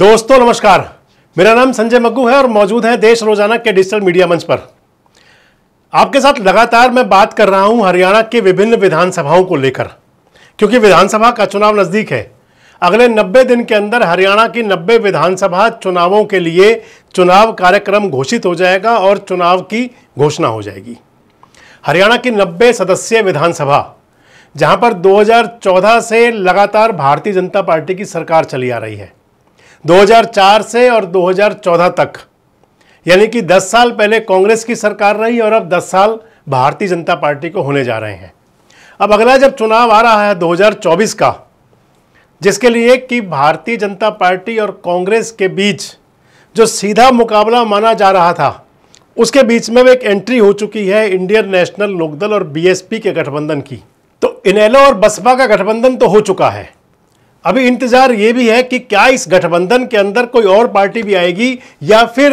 दोस्तों नमस्कार मेरा नाम संजय मग्गू है और मौजूद है देश रोजाना के डिजिटल मीडिया मंच पर आपके साथ लगातार मैं बात कर रहा हूं हरियाणा के विभिन्न विधानसभाओं को लेकर क्योंकि विधानसभा का चुनाव नज़दीक है अगले 90 दिन के अंदर हरियाणा की 90 विधानसभा चुनावों के लिए चुनाव कार्यक्रम घोषित हो जाएगा और चुनाव की घोषणा हो जाएगी हरियाणा की 90 सदस्यीय विधानसभा जहां पर 2014 से लगातार भारतीय जनता पार्टी की सरकार चली आ रही है 2004 से और 2014 तक यानी कि 10 साल पहले कांग्रेस की सरकार रही और अब 10 साल भारतीय जनता पार्टी को होने जा रहे हैं अब अगला जब चुनाव आ रहा है 2024 का जिसके लिए कि भारतीय जनता पार्टी और कांग्रेस के बीच जो सीधा मुकाबला माना जा रहा था उसके बीच में एक एंट्री हो चुकी है इंडियन नेशनल लोकदल और बीएसपी के गठबंधन की तो इनेलो और बसपा का गठबंधन तो हो चुका है अभी इंतजार ये भी है कि क्या इस गठबंधन के अंदर कोई और पार्टी भी आएगी या फिर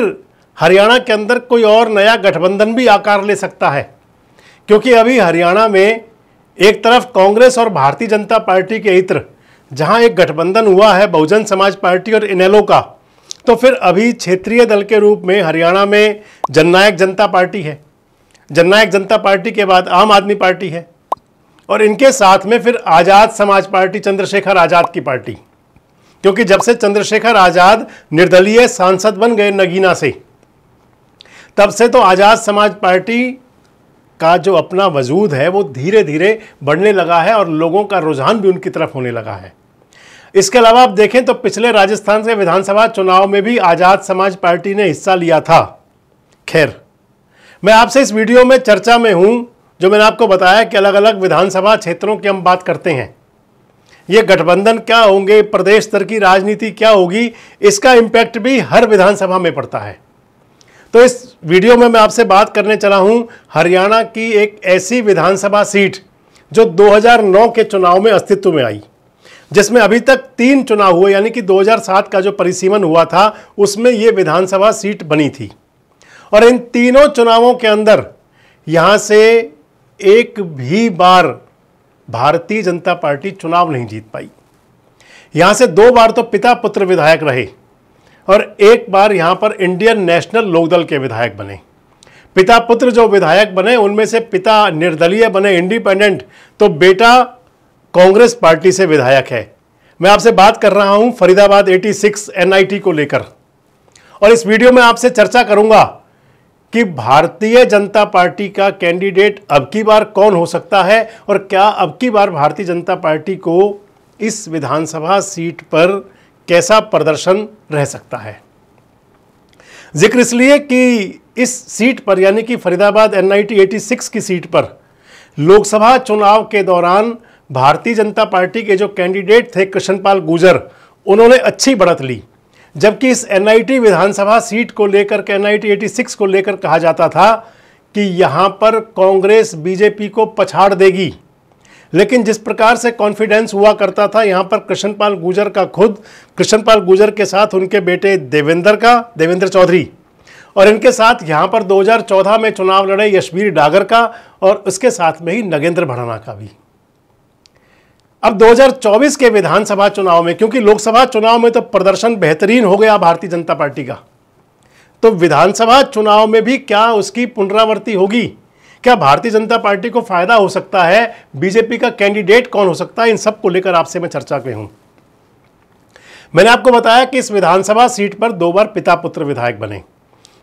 हरियाणा के अंदर कोई और नया गठबंधन भी आकार ले सकता है क्योंकि अभी हरियाणा में एक तरफ कांग्रेस और भारतीय जनता पार्टी के इत्र जहां एक गठबंधन हुआ है बहुजन समाज पार्टी और इनेलो का तो फिर अभी क्षेत्रीय दल के रूप में हरियाणा में जननायक जनता पार्टी है जननायक जनता पार्टी के बाद आम आदमी पार्टी है और इनके साथ में फिर आज़ाद समाज पार्टी चंद्रशेखर आज़ाद की पार्टी क्योंकि जब से चंद्रशेखर आज़ाद निर्दलीय सांसद बन गए नगीना से तब से तो आज़ाद समाज पार्टी का जो अपना वजूद है वो धीरे धीरे बढ़ने लगा है और लोगों का रुझान भी उनकी तरफ होने लगा है इसके अलावा आप देखें तो पिछले राजस्थान से विधानसभा चुनाव में भी आज़ाद समाज पार्टी ने हिस्सा लिया था खैर मैं आपसे इस वीडियो में चर्चा में हूं जो मैंने आपको बताया कि अलग अलग विधानसभा क्षेत्रों की हम बात करते हैं ये गठबंधन क्या होंगे प्रदेश स्तर की राजनीति क्या होगी इसका इम्पैक्ट भी हर विधानसभा में पड़ता है तो इस वीडियो में मैं आपसे बात करने चला हूं हरियाणा की एक ऐसी विधानसभा सीट जो 2009 के चुनाव में अस्तित्व में आई जिसमें अभी तक तीन चुनाव हुए यानी कि 2007 का जो परिसीमन हुआ था उसमें ये विधानसभा सीट बनी थी और इन तीनों चुनावों के अंदर यहाँ से एक भी बार भारतीय जनता पार्टी चुनाव नहीं जीत पाई यहां से दो बार तो पिता पुत्र विधायक रहे और एक बार यहां पर इंडियन नेशनल लोकदल के विधायक बने पिता पुत्र जो विधायक बने उनमें से पिता निर्दलीय बने इंडिपेंडेंट तो बेटा कांग्रेस पार्टी से विधायक है मैं आपसे बात कर रहा हूं फरीदाबाद 86 एनआईटी को लेकर और इस वीडियो में आपसे चर्चा करूंगा कि भारतीय जनता पार्टी का कैंडिडेट अब की बार कौन हो सकता है और क्या अब की बार भारतीय जनता पार्टी को इस विधानसभा सीट पर कैसा प्रदर्शन रह सकता है जिक्र इसलिए कि इस सीट पर यानी कि फरीदाबाद एनआईटी 86 की सीट पर लोकसभा चुनाव के दौरान भारतीय जनता पार्टी के जो कैंडिडेट थे कृष्णपाल गुजर उन्होंने अच्छी बढ़त ली जबकि इस एनआईटी विधानसभा सीट को लेकर के एनआईटी 86 को लेकर कहा जाता था कि यहाँ पर कांग्रेस बीजेपी को पछाड़ देगी लेकिन जिस प्रकार से कॉन्फिडेंस हुआ करता था यहाँ पर कृष्णपाल गुजर का खुद कृष्णपाल गुजर के साथ उनके बेटे देवेंद्र का देवेंद्र चौधरी और इनके साथ यहाँ पर 2014 में चुनाव लड़े यशवीर डागर का और उसके साथ में ही नगेंद्र भड़ाना का भी अब 2024 के विधानसभा चुनाव में क्योंकि लोकसभा चुनाव में तो प्रदर्शन बेहतरीन हो गया भारतीय जनता पार्टी का तो विधानसभा चुनाव में भी क्या उसकी पुनरावृत्ति होगी क्या भारतीय जनता पार्टी को फायदा हो सकता है बीजेपी का कैंडिडेट कौन हो सकता है इन सब को लेकर आपसे मैं चर्चा में हूं मैंने आपको बताया कि इस विधानसभा सीट पर दो बार पिता पुत्र विधायक बने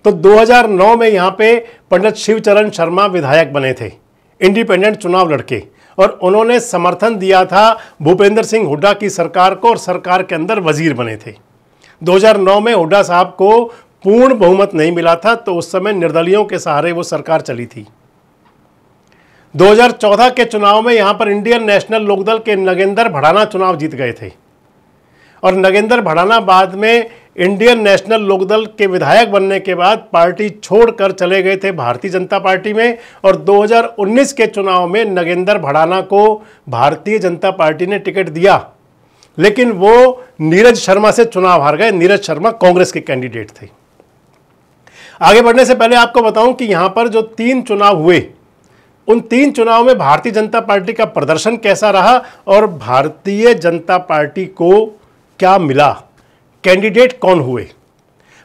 तो 2009 में यहाँ पे पंडित शिवचरण शर्मा विधायक बने थे इंडिपेंडेंट चुनाव लड़के और उन्होंने समर्थन दिया था भूपेंद्र सिंह हुड्डा की सरकार को और सरकार के अंदर वजीर बने थे 2009 में हुड्डा साहब को पूर्ण बहुमत नहीं मिला था तो उस समय निर्दलियों के सहारे वो सरकार चली थी 2014 के चुनाव में यहाँ पर इंडियन नेशनल लोकदल के नगेंद्र भड़ाना चुनाव जीत गए थे और नगेंद्र भड़ाना बाद में इंडियन नेशनल लोकदल के विधायक बनने के बाद पार्टी छोड़कर चले गए थे भारतीय जनता पार्टी में और 2019 के चुनाव में नगेंद्र भड़ाना को भारतीय जनता पार्टी ने टिकट दिया लेकिन वो नीरज शर्मा से चुनाव हार गए नीरज शर्मा कांग्रेस के कैंडिडेट थे आगे बढ़ने से पहले आपको बताऊं कि यहां पर जो तीन चुनाव हुए उन तीन चुनाव में भारतीय जनता पार्टी का प्रदर्शन कैसा रहा और भारतीय जनता पार्टी को क्या मिला कैंडिडेट कौन हुए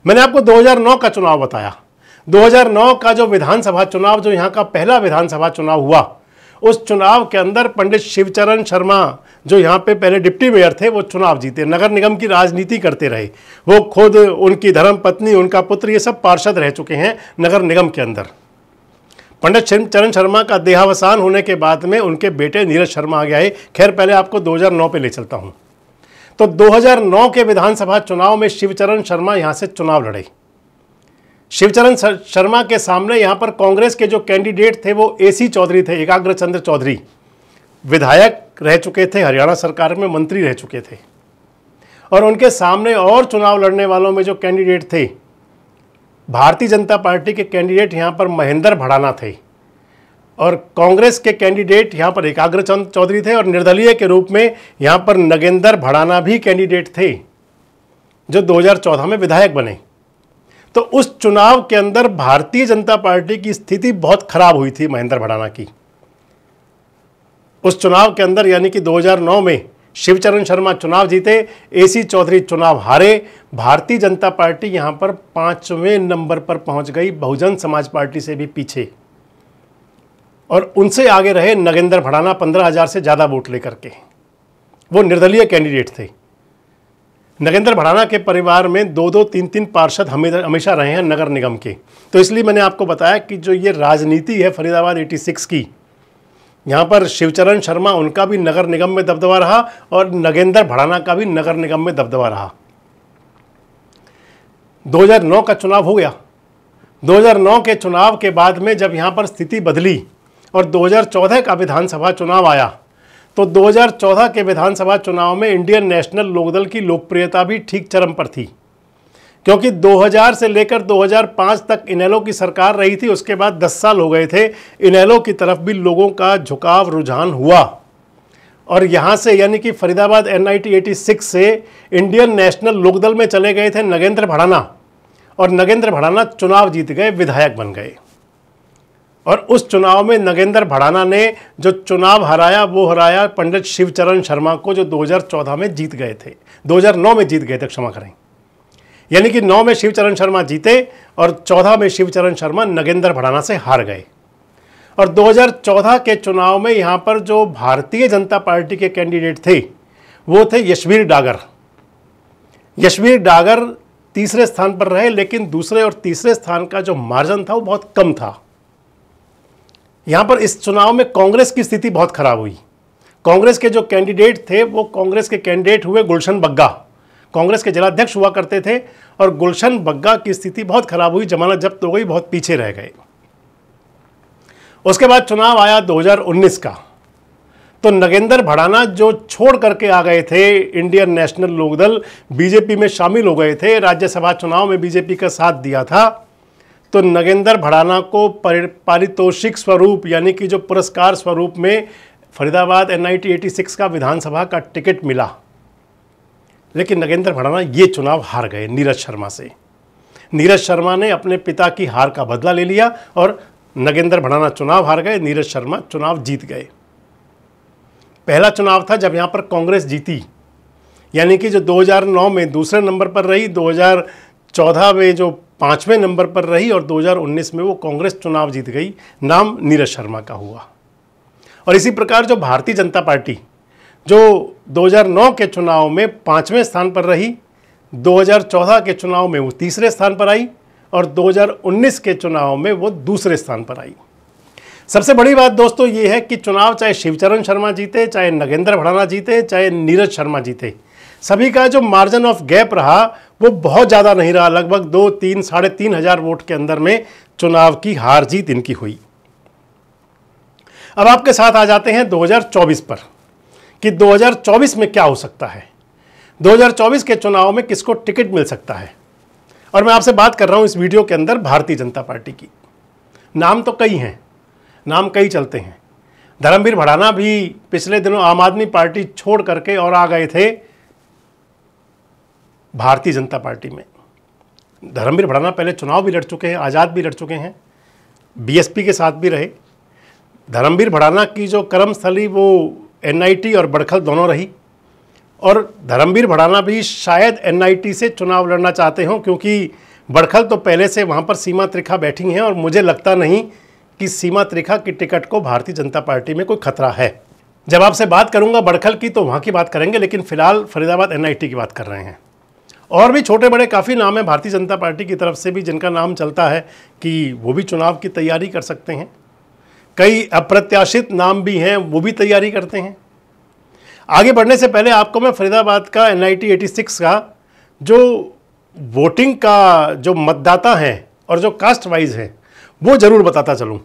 मैंने आपको 2009 का चुनाव बताया 2009 का जो विधानसभा चुनाव जो यहाँ का पहला विधानसभा चुनाव हुआ उस चुनाव के अंदर पंडित शिवचरण शर्मा जो यहाँ पे पहले डिप्टी मेयर थे वो चुनाव जीते नगर निगम की राजनीति करते रहे वो खुद उनकी धर्म पत्नी उनका पुत्र ये सब पार्षद रह चुके हैं नगर निगम के अंदर पंडित चरण शर्मा का देहावसान होने के बाद में उनके बेटे नीरज शर्मा आ गया है खैर पहले आपको दो पे ले चलता हूँ तो 2009 के विधानसभा चुनाव में शिवचरण शर्मा यहाँ से चुनाव लड़े शिवचरण शर्मा के सामने यहाँ पर कांग्रेस के जो कैंडिडेट थे वो एसी चौधरी थे एकाग्र चंद्र चौधरी विधायक रह चुके थे हरियाणा सरकार में मंत्री रह चुके थे और उनके सामने और चुनाव लड़ने वालों में जो कैंडिडेट थे भारतीय जनता पार्टी के कैंडिडेट यहाँ पर महेंद्र भड़ाना थे और कांग्रेस के कैंडिडेट यहाँ पर एकाग्र चंद चौधरी थे और निर्दलीय के रूप में यहाँ पर नगेंद्र भड़ाना भी कैंडिडेट थे जो 2014 में विधायक बने तो उस चुनाव के अंदर भारतीय जनता पार्टी की स्थिति बहुत खराब हुई थी महेंद्र भड़ाना की उस चुनाव के अंदर यानी कि 2009 में शिवचरण शर्मा चुनाव जीते एसी चौधरी चुनाव हारे भारतीय जनता पार्टी यहाँ पर पाँचवें नंबर पर पहुँच गई बहुजन समाज पार्टी से भी पीछे और उनसे आगे रहे नगेंद्र भड़ाना पंद्रह हज़ार से ज़्यादा वोट लेकर के वो निर्दलीय कैंडिडेट थे नगेंद्र भड़ाना के परिवार में दो दो तीन तीन पार्षद हमेशा रहे हैं नगर निगम के तो इसलिए मैंने आपको बताया कि जो ये राजनीति है फरीदाबाद 86 की यहाँ पर शिवचरण शर्मा उनका भी नगर निगम में दबदबा रहा और नगेंद्र भड़ाना का भी नगर निगम में दबदबा रहा 2009 का चुनाव हो गया 2009 के चुनाव के बाद में जब यहाँ पर स्थिति बदली और 2014 का विधानसभा चुनाव आया तो 2014 के विधानसभा चुनाव में इंडियन नेशनल लोकदल की लोकप्रियता भी ठीक चरम पर थी क्योंकि 2000 से लेकर 2005 तक इनेलो की सरकार रही थी उसके बाद 10 साल हो गए थे इनेलो की तरफ भी लोगों का झुकाव रुझान हुआ और यहाँ से यानी कि फरीदाबाद एन आई से इंडियन नेशनल लोकदल में चले गए थे नगेंद्र भड़ाना और नगेंद्र भड़ाना चुनाव जीत गए विधायक बन गए और उस चुनाव में नगेंद्र भड़ाना ने जो चुनाव हराया वो हराया पंडित शिवचरण शर्मा को जो 2014 में जीत गए थे 2009 में जीत गए थे क्षमा करें यानी कि 9 में शिवचरण शर्मा जीते और 14 में शिवचरण शर्मा नगेंद्र भड़ाना से हार गए और 2014 के चुनाव में यहाँ पर जो भारतीय जनता पार्टी के कैंडिडेट थे वो थे यशवीर डागर यशवीर डागर तीसरे स्थान पर रहे लेकिन दूसरे और तीसरे स्थान का जो मार्जन था वो बहुत कम था यहाँ पर इस चुनाव में कांग्रेस की स्थिति बहुत खराब हुई कांग्रेस के जो कैंडिडेट थे वो कांग्रेस के कैंडिडेट हुए गुलशन बग्गा कांग्रेस के जिलाध्यक्ष हुआ करते थे और गुलशन बग्गा की स्थिति बहुत खराब हुई जमानत जब्त हो गई बहुत पीछे रह गए उसके बाद चुनाव आया 2019 का तो नगेंद्र भड़ाना जो छोड़ करके आ गए थे इंडियन नेशनल लोकदल बीजेपी में शामिल हो गए थे राज्यसभा चुनाव में बीजेपी का साथ दिया था तो नगेंद्र भड़ाना को पारितोषिक स्वरूप यानी कि जो पुरस्कार स्वरूप में फरीदाबाद एन आई का विधानसभा का टिकट मिला लेकिन नगेंद्र भड़ाना ये चुनाव हार गए नीरज शर्मा से नीरज शर्मा ने अपने पिता की हार का बदला ले लिया और नगेंद्र भड़ाना चुनाव हार गए नीरज शर्मा चुनाव जीत गए पहला चुनाव था जब यहाँ पर कांग्रेस जीती यानी कि जो 2009 में दूसरे नंबर पर रही 2014 में जो पाँचवें नंबर पर रही और 2019 में वो कांग्रेस चुनाव जीत गई नाम नीरज शर्मा का हुआ और इसी प्रकार जो भारतीय जनता पार्टी जो 2009 के चुनाव में पाँचवें स्थान पर रही 2014 के चुनाव में वो तीसरे स्थान पर आई और 2019 के चुनाव में वो दूसरे स्थान पर आई सबसे बड़ी बात दोस्तों ये है कि चुनाव चाहे शिवचरण शर्मा जीते चाहे नगेंद्र भड़ाना जीते चाहे नीरज शर्मा जीते सभी का जो मार्जिन ऑफ गैप रहा वो बहुत ज़्यादा नहीं रहा लगभग दो तीन साढ़े तीन हज़ार वोट के अंदर में चुनाव की हार जीत इनकी हुई अब आपके साथ आ जाते हैं 2024 पर कि 2024 में क्या हो सकता है 2024 के चुनाव में किसको टिकट मिल सकता है और मैं आपसे बात कर रहा हूं इस वीडियो के अंदर भारतीय जनता पार्टी की नाम तो कई हैं नाम कई चलते हैं धर्मवीर भड़ाना भी पिछले दिनों आम आदमी पार्टी छोड़ करके और आ गए थे भारतीय जनता पार्टी में धर्मवीर भड़ाना पहले चुनाव भी लड़ चुके हैं आज़ाद भी लड़ चुके हैं बीएसपी के साथ भी रहे धर्मवीर भड़ाना की जो कर्मस्थली वो एनआईटी और बड़खल दोनों रही और धर्मवीर भड़ाना भी शायद एनआईटी से चुनाव लड़ना चाहते हों क्योंकि बड़खल तो पहले से वहाँ पर सीमा त्रिखा बैठी हैं और मुझे लगता नहीं कि सीमा त्रिखा की टिकट को भारतीय जनता पार्टी में कोई खतरा है जब आपसे बात करूंगा बड़खल की तो वहाँ की बात करेंगे लेकिन फिलहाल फरीदाबाद एनआईटी की बात कर रहे हैं और भी छोटे बड़े काफ़ी नाम हैं भारतीय जनता पार्टी की तरफ से भी जिनका नाम चलता है कि वो भी चुनाव की तैयारी कर सकते हैं कई अप्रत्याशित नाम भी हैं वो भी तैयारी करते हैं आगे बढ़ने से पहले आपको मैं फरीदाबाद का एन आई का जो वोटिंग का जो मतदाता हैं और जो कास्ट वाइज है वो ज़रूर बताता चलूँ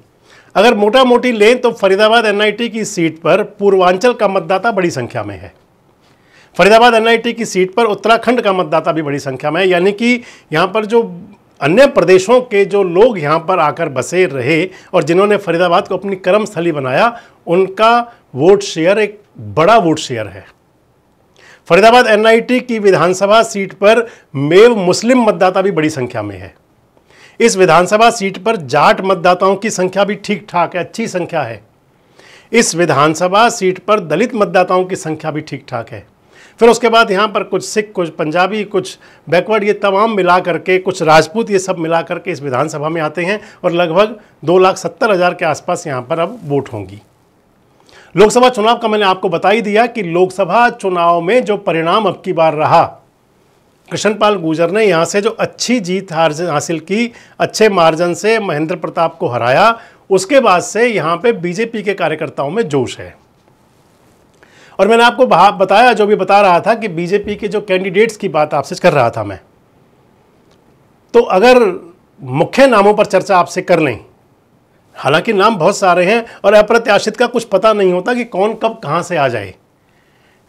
अगर मोटा मोटी लें तो फरीदाबाद एनआईटी की सीट पर पूर्वांचल का मतदाता बड़ी संख्या में है फरीदाबाद एनआईटी की सीट पर उत्तराखंड का मतदाता भी बड़ी संख्या में है यानी कि यहाँ पर जो अन्य प्रदेशों के जो लोग यहाँ पर आकर बसे रहे और जिन्होंने फरीदाबाद को अपनी कर्म स्थली बनाया उनका वोट शेयर एक बड़ा वोट शेयर है फरीदाबाद एनआईटी की विधानसभा सीट पर मेव मुस्लिम मतदाता भी बड़ी संख्या में है इस विधानसभा सीट पर जाट मतदाताओं की संख्या भी ठीक ठाक है अच्छी संख्या है इस विधानसभा सीट पर दलित मतदाताओं की संख्या भी ठीक ठाक है फिर उसके बाद यहाँ पर कुछ सिख कुछ पंजाबी कुछ बैकवर्ड ये तमाम मिला करके कुछ राजपूत ये सब मिला करके इस विधानसभा में आते हैं और लगभग दो लाख सत्तर हज़ार के आसपास यहाँ पर अब वोट होंगी लोकसभा चुनाव का मैंने आपको बता ही दिया कि लोकसभा चुनाव में जो परिणाम अब की बार रहा कृष्णपाल गुर्जर ने यहाँ से जो अच्छी जीत हासिल की अच्छे मार्जन से महेंद्र प्रताप को हराया उसके बाद से यहाँ पे बीजेपी के कार्यकर्ताओं में जोश है और मैंने आपको बताया जो भी बता रहा था कि बीजेपी के जो कैंडिडेट्स की बात आपसे कर रहा था मैं तो अगर मुख्य नामों पर चर्चा आपसे कर लें हालांकि नाम बहुत सारे हैं और अप्रत्याशित का कुछ पता नहीं होता कि कौन कब कहां से आ जाए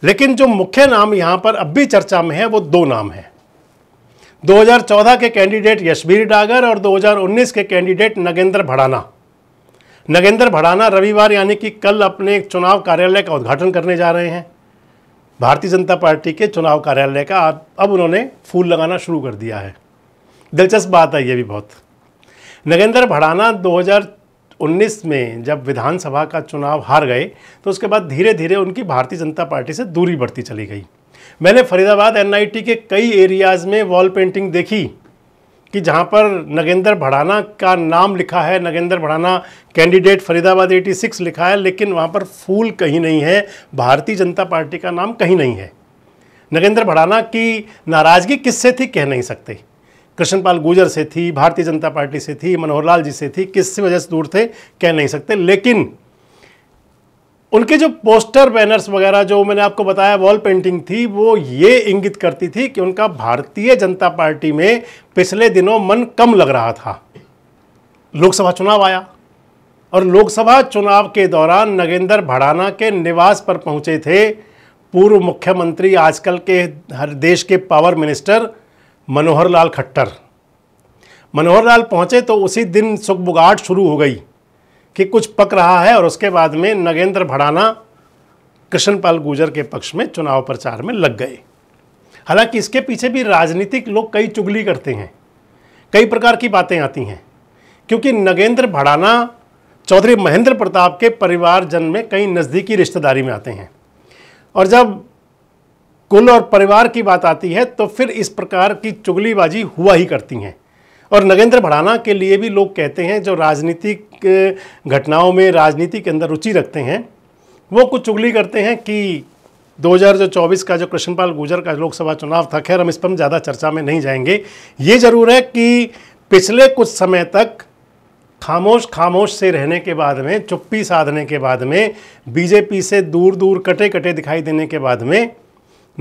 लेकिन जो मुख्य नाम यहां पर अब भी चर्चा में है वो दो नाम है 2014 के कैंडिडेट यशबीर डागर और 2019 के कैंडिडेट नगेंद्र भड़ाना नगेंद्र भड़ाना रविवार यानी कि कल अपने चुनाव कार्यालय का उद्घाटन करने जा रहे हैं भारतीय जनता पार्टी के चुनाव कार्यालय का अब उन्होंने फूल लगाना शुरू कर दिया है दिलचस्प बात है ये भी बहुत नगेंद्र भड़ाना 2019 में जब विधानसभा का चुनाव हार गए तो उसके बाद धीरे धीरे उनकी भारतीय जनता पार्टी से दूरी बढ़ती चली गई मैंने फरीदाबाद एनआईटी के कई एरियाज़ में वॉल पेंटिंग देखी कि जहां पर नगेंद्र भड़ाना का नाम लिखा है नगेंद्र भड़ाना कैंडिडेट फरीदाबाद 86 लिखा है लेकिन वहां पर फूल कहीं नहीं है भारतीय जनता पार्टी का नाम कहीं नहीं है नगेंद्र भड़ाना की नाराज़गी किससे थी कह नहीं सकते कृष्णपाल गुर्जर से थी भारतीय जनता पार्टी से थी मनोहर लाल जी से थी किस वजह से दूर थे कह नहीं सकते लेकिन उनके जो पोस्टर बैनर्स वगैरह जो मैंने आपको बताया वॉल पेंटिंग थी वो ये इंगित करती थी कि उनका भारतीय जनता पार्टी में पिछले दिनों मन कम लग रहा था लोकसभा चुनाव आया और लोकसभा चुनाव के दौरान नगेंद्र भड़ाना के निवास पर पहुंचे थे पूर्व मुख्यमंत्री आजकल के हर देश के पावर मिनिस्टर मनोहर लाल खट्टर मनोहर लाल पहुंचे तो उसी दिन सुखबुगाहट शुरू हो गई कि कुछ पक रहा है और उसके बाद में नगेंद्र भड़ाना कृष्णपाल गुर्जर के पक्ष में चुनाव प्रचार में लग गए हालांकि इसके पीछे भी राजनीतिक लोग कई चुगली करते हैं कई प्रकार की बातें आती हैं क्योंकि नगेंद्र भड़ाना चौधरी महेंद्र प्रताप के परिवारजन में कई नज़दीकी रिश्तेदारी में आते हैं और जब कुल और परिवार की बात आती है तो फिर इस प्रकार की चुगलीबाजी हुआ ही करती हैं और नगेंद्र भड़ाना के लिए भी लोग कहते हैं जो राजनीतिक घटनाओं में राजनीति के अंदर रुचि रखते हैं वो कुछ चुगली करते हैं कि 2024 का जो कृष्णपाल गुर्जर का लोकसभा चुनाव था खैर हम इस पर हम ज़्यादा चर्चा में नहीं जाएंगे ये ज़रूर है कि पिछले कुछ समय तक खामोश खामोश से रहने के बाद में चुप्पी साधने के बाद में बीजेपी से दूर दूर कटे कटे दिखाई देने के बाद में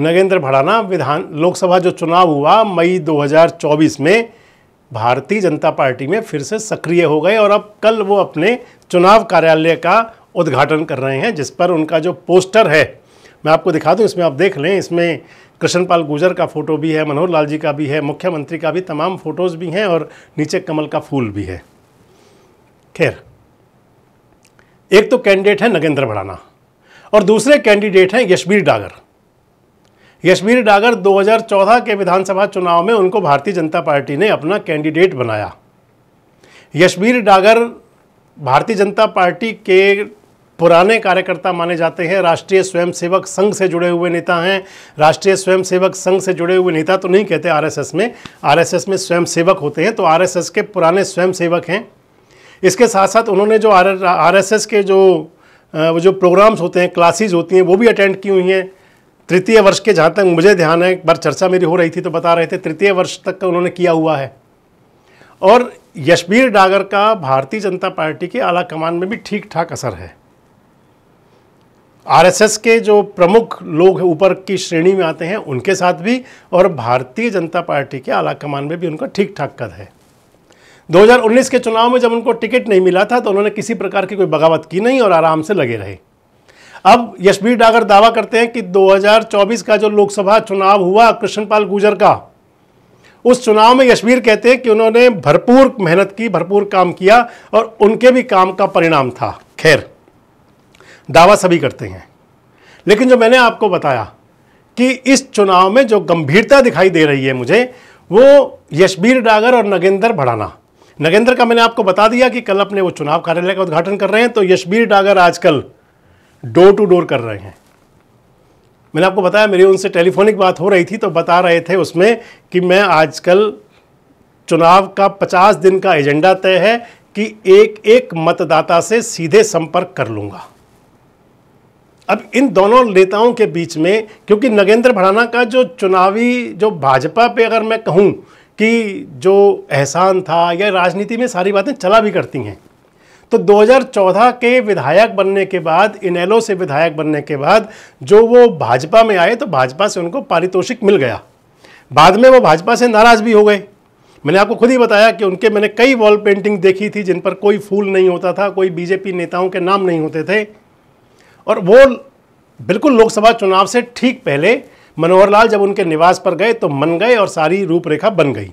नगेंद्र भड़ाना विधान लोकसभा जो चुनाव हुआ मई 2024 में भारतीय जनता पार्टी में फिर से सक्रिय हो गए और अब कल वो अपने चुनाव कार्यालय का उद्घाटन कर रहे हैं जिस पर उनका जो पोस्टर है मैं आपको दिखा दूं इसमें आप देख लें इसमें कृष्णपाल गुर्जर का फ़ोटो भी है मनोहर लाल जी का भी है मुख्यमंत्री का भी तमाम फ़ोटोज़ भी हैं और नीचे कमल का फूल भी है खैर एक तो कैंडिडेट है नगेंद्र भड़ाना और दूसरे कैंडिडेट हैं यशबीर डागर यशवीर डागर 2014 के विधानसभा चुनाव में उनको भारतीय जनता पार्टी ने अपना कैंडिडेट बनाया यशवीर डागर भारतीय जनता पार्टी के पुराने कार्यकर्ता माने जाते हैं राष्ट्रीय स्वयंसेवक संघ से जुड़े हुए नेता हैं राष्ट्रीय स्वयंसेवक संघ से जुड़े हुए नेता तो नहीं कहते आरएसएस में आरएसएस में स्वयंसेवक होते हैं तो आरएसएस के पुराने स्वयंसेवक हैं इसके साथ साथ उन्होंने जो आर आरएसएस के जो वो जो प्रोग्राम्स होते हैं क्लासेज होती हैं वो भी अटेंड की हुई हैं तृतीय वर्ष के जहाँ तक मुझे ध्यान है एक बार चर्चा मेरी हो रही थी तो बता रहे थे तृतीय वर्ष तक का उन्होंने किया हुआ है और यशबीर डागर का भारतीय जनता पार्टी के आला कमान में भी ठीक ठाक असर है आरएसएस के जो प्रमुख लोग ऊपर की श्रेणी में आते हैं उनके साथ भी और भारतीय जनता पार्टी के आला कमान में भी उनका ठीक ठाक कद है 2019 के चुनाव में जब उनको टिकट नहीं मिला था तो उन्होंने किसी प्रकार की कोई बगावत की नहीं और आराम से लगे रहे अब यशवीर डागर दावा करते हैं कि 2024 का जो लोकसभा चुनाव हुआ कृष्णपाल गुजर का उस चुनाव में यशवीर कहते हैं कि उन्होंने भरपूर मेहनत की भरपूर काम किया और उनके भी काम का परिणाम था खैर दावा सभी करते हैं लेकिन जो मैंने आपको बताया कि इस चुनाव में जो गंभीरता दिखाई दे रही है मुझे वो यशबीर डागर और नगेंद्र भड़ाना नगेंद्र का मैंने आपको बता दिया कि कल अपने वो चुनाव कार्यालय का उद्घाटन कर रहे हैं तो यशबीर डागर आजकल डोर टू डोर कर रहे हैं मैंने आपको बताया मेरी उनसे टेलीफोनिक बात हो रही थी तो बता रहे थे उसमें कि मैं आजकल चुनाव का पचास दिन का एजेंडा तय है कि एक एक मतदाता से सीधे संपर्क कर लूंगा अब इन दोनों नेताओं के बीच में क्योंकि नगेंद्र भराना का जो चुनावी जो भाजपा पे अगर मैं कहूँ कि जो एहसान था या राजनीति में सारी बातें चला भी करती हैं तो 2014 के विधायक बनने के बाद इनेलो से विधायक बनने के बाद जो वो भाजपा में आए तो भाजपा से उनको पारितोषिक मिल गया बाद में वो भाजपा से नाराज़ भी हो गए मैंने आपको खुद ही बताया कि उनके मैंने कई वॉल पेंटिंग देखी थी जिन पर कोई फूल नहीं होता था कोई बीजेपी नेताओं के नाम नहीं होते थे और वो बिल्कुल लोकसभा चुनाव से ठीक पहले मनोहर लाल जब उनके निवास पर गए तो मन गए और सारी रूपरेखा बन गई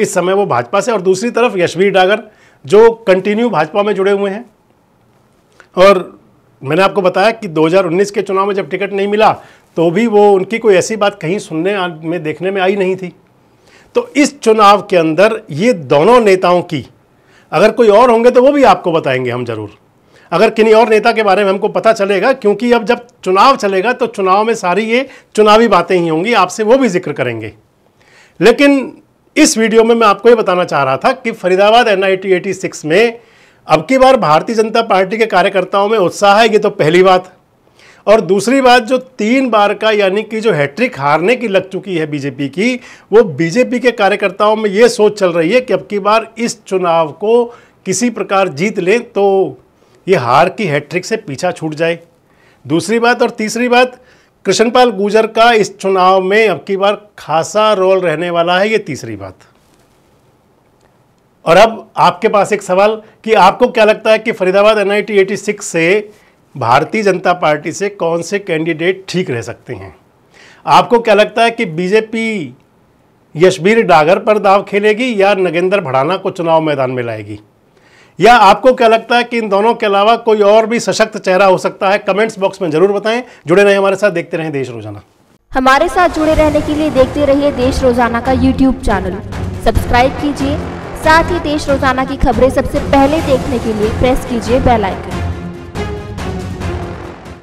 इस समय वो भाजपा से और दूसरी तरफ यशवीर डागर जो कंटिन्यू भाजपा में जुड़े हुए हैं और मैंने आपको बताया कि 2019 के चुनाव में जब टिकट नहीं मिला तो भी वो उनकी कोई ऐसी बात कहीं सुनने में देखने में आई नहीं थी तो इस चुनाव के अंदर ये दोनों नेताओं की अगर कोई और होंगे तो वो भी आपको बताएंगे हम ज़रूर अगर किन्हीं और नेता के बारे में हमको पता चलेगा क्योंकि अब जब चुनाव चलेगा तो चुनाव में सारी ये चुनावी बातें ही होंगी आपसे वो भी जिक्र करेंगे लेकिन इस वीडियो में मैं आपको ये बताना चाह रहा था कि फरीदाबाद एन आई में अब की बार भारतीय जनता पार्टी के कार्यकर्ताओं में उत्साह है ये तो पहली बात और दूसरी बात जो तीन बार का यानी कि जो हैट्रिक हारने की लग चुकी है बीजेपी की वो बीजेपी के कार्यकर्ताओं में ये सोच चल रही है कि अब की बार इस चुनाव को किसी प्रकार जीत लें तो ये हार की हैट्रिक से पीछा छूट जाए दूसरी बात और तीसरी बात कृष्णपाल गुजर का इस चुनाव में अब की बार खासा रोल रहने वाला है ये तीसरी बात और अब आपके पास एक सवाल कि आपको क्या लगता है कि फरीदाबाद एनआईटी 86 से भारतीय जनता पार्टी से कौन से कैंडिडेट ठीक रह सकते हैं आपको क्या लगता है कि बीजेपी यशबीर डागर पर दाव खेलेगी या नगेंद्र भड़ाना को चुनाव मैदान में लाएगी या आपको क्या लगता है कि इन दोनों के अलावा कोई और भी सशक्त चेहरा हो सकता है कमेंट्स बॉक्स में जरूर बताएं जुड़े रहें हमारे साथ देखते रहें देश रोजाना हमारे साथ जुड़े रहने के लिए देखते रहिए देश रोजाना का यूट्यूब चैनल सब्सक्राइब कीजिए साथ ही देश रोजाना की खबरें सबसे पहले देखने के लिए प्रेस कीजिए बेलाइकन